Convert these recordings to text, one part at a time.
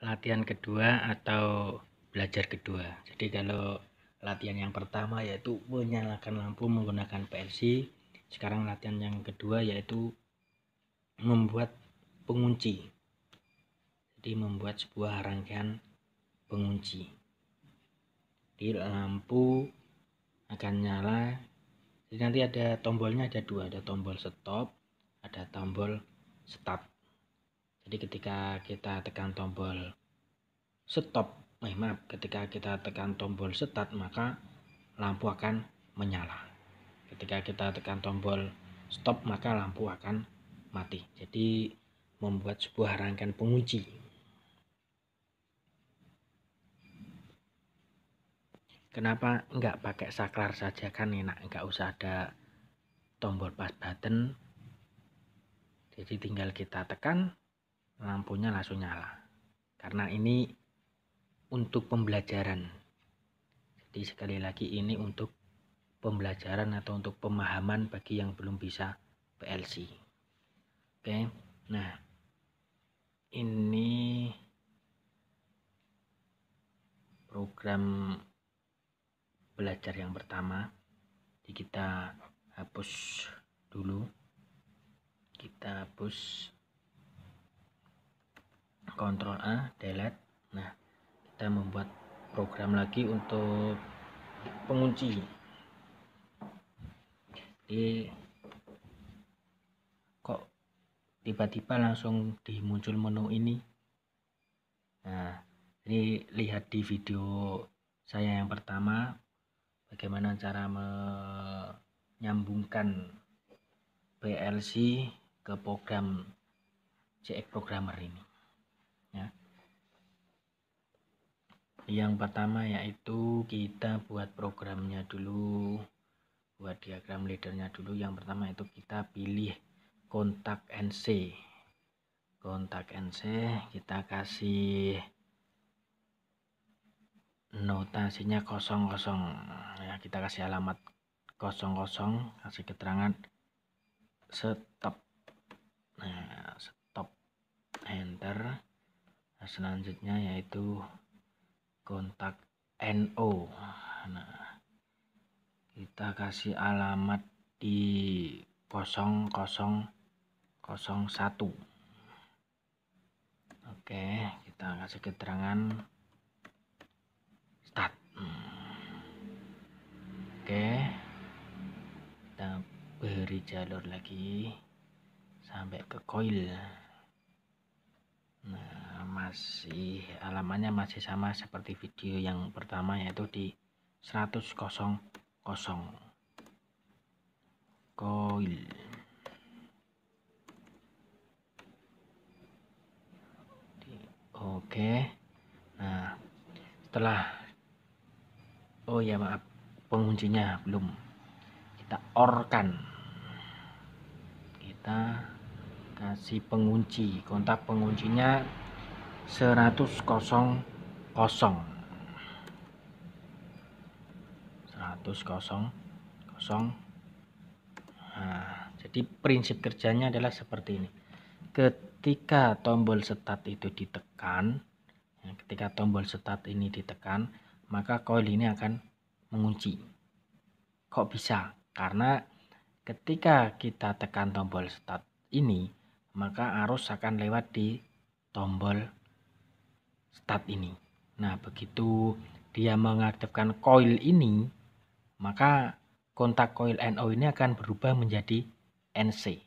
latihan kedua atau belajar kedua. Jadi kalau latihan yang pertama yaitu menyalakan lampu menggunakan PLC, sekarang latihan yang kedua yaitu membuat pengunci. Jadi membuat sebuah rangkaian pengunci. Di lampu akan nyala. Jadi nanti ada tombolnya ada dua, ada tombol stop, ada tombol start jadi ketika kita tekan tombol stop eh, maaf ketika kita tekan tombol start maka lampu akan menyala ketika kita tekan tombol stop maka lampu akan mati jadi membuat sebuah rangkaian pengunci kenapa enggak pakai saklar saja kan enak enggak usah ada tombol pas button jadi tinggal kita tekan lampunya langsung nyala karena ini untuk pembelajaran jadi sekali lagi ini untuk pembelajaran atau untuk pemahaman bagi yang belum bisa PLC oke nah ini program belajar yang pertama jadi kita hapus dulu kita hapus kontrol A delete nah kita membuat program lagi untuk pengunci di kok tiba-tiba langsung dimuncul menu ini nah ini lihat di video saya yang pertama bagaimana cara menyambungkan PLC ke program CX Programmer ini yang pertama yaitu kita buat programnya dulu buat diagram leadernya dulu yang pertama itu kita pilih kontak NC kontak NC kita kasih notasinya kosong kosong ya kita kasih alamat kosong kosong kasih keterangan stop nah stop enter nah, selanjutnya yaitu kontak NO nah kita kasih alamat di 0001 oke kita kasih keterangan start oke kita beri jalur lagi sampai ke coil masih alamannya masih sama seperti video yang pertama yaitu di 100 koil oke nah setelah oh ya maaf penguncinya belum kita orkan kita kasih pengunci kontak penguncinya seratus kosong kosong seratus kosong kosong nah, jadi prinsip kerjanya adalah seperti ini ketika tombol start itu ditekan ya, ketika tombol start ini ditekan maka coil ini akan mengunci kok bisa karena ketika kita tekan tombol start ini maka arus akan lewat di tombol start ini. Nah, begitu dia mengaktifkan coil ini, maka kontak coil NO ini akan berubah menjadi NC.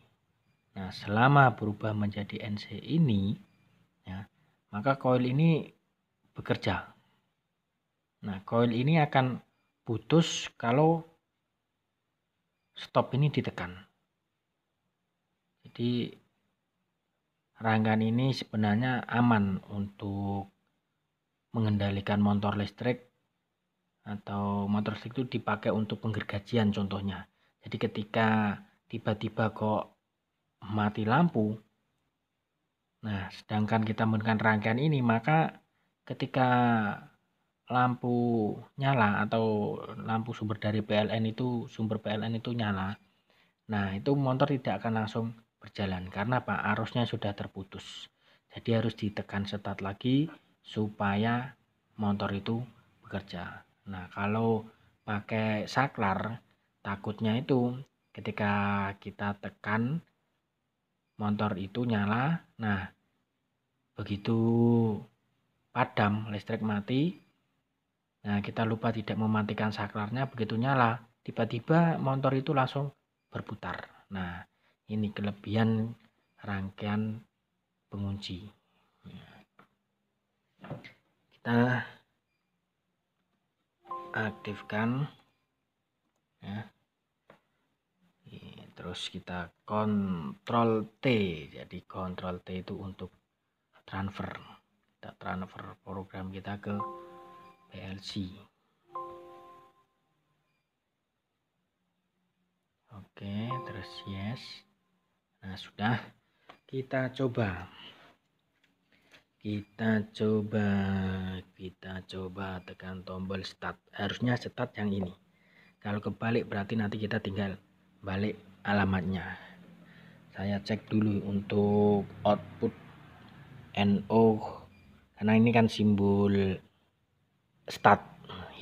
Nah, selama berubah menjadi NC ini, ya, maka coil ini bekerja. Nah, coil ini akan putus kalau stop ini ditekan. Jadi, rangkaian ini sebenarnya aman untuk mengendalikan motor listrik atau motor listrik itu dipakai untuk penggergajian contohnya. Jadi ketika tiba-tiba kok mati lampu, nah sedangkan kita menggunakan rangkaian ini maka ketika lampu nyala atau lampu sumber dari PLN itu sumber PLN itu nyala, nah itu motor tidak akan langsung berjalan karena apa arusnya sudah terputus. Jadi harus ditekan setat lagi supaya motor itu bekerja. Nah, kalau pakai saklar, takutnya itu ketika kita tekan motor itu nyala. Nah, begitu padam, listrik mati. Nah, kita lupa tidak mematikan saklarnya begitu nyala, tiba-tiba motor itu langsung berputar. Nah, ini kelebihan rangkaian pengunci. Ya kita aktifkan ya. terus kita kontrol T jadi kontrol T itu untuk transfer kita transfer program kita ke PLC oke terus yes nah sudah kita coba kita coba kita coba tekan tombol start harusnya start yang ini kalau kebalik berarti nanti kita tinggal balik alamatnya saya cek dulu untuk output NO karena ini kan simbol start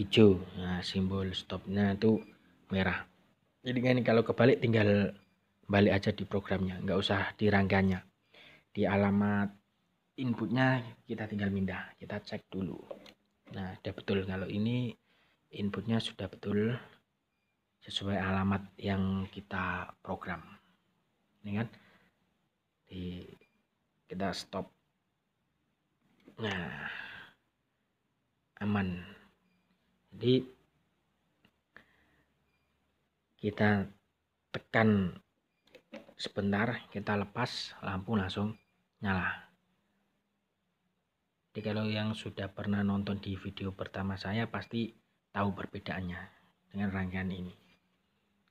hijau nah simbol stopnya itu merah jadi ini kalau kebalik tinggal balik aja di programnya nggak usah di rangkanya di alamat inputnya kita tinggal pindah kita cek dulu nah sudah betul kalau ini inputnya sudah betul sesuai alamat yang kita program ini kan di kita stop nah aman jadi kita tekan sebentar kita lepas lampu langsung nyala jadi kalau yang sudah pernah nonton di video pertama saya pasti tahu perbedaannya dengan rangkaian ini.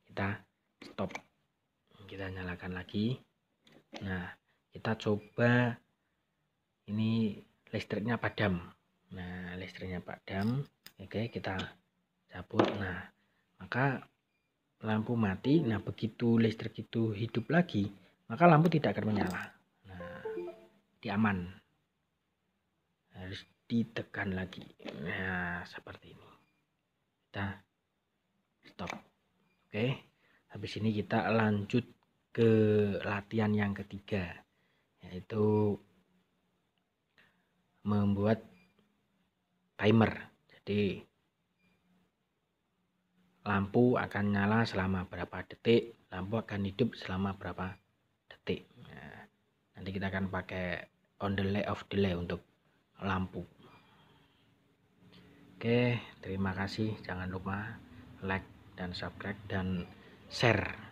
Kita stop. Kita nyalakan lagi. Nah, kita coba ini listriknya padam. Nah, listriknya padam. Oke, kita cabut. Nah, maka lampu mati. Nah, begitu listrik itu hidup lagi, maka lampu tidak akan menyala. Nah, diaman ditekan lagi nah seperti ini kita stop oke habis ini kita lanjut ke latihan yang ketiga yaitu membuat timer jadi lampu akan nyala selama berapa detik lampu akan hidup selama berapa detik nah, nanti kita akan pakai on the delay of delay untuk lampu Oke, terima kasih. Jangan lupa like dan subscribe dan share.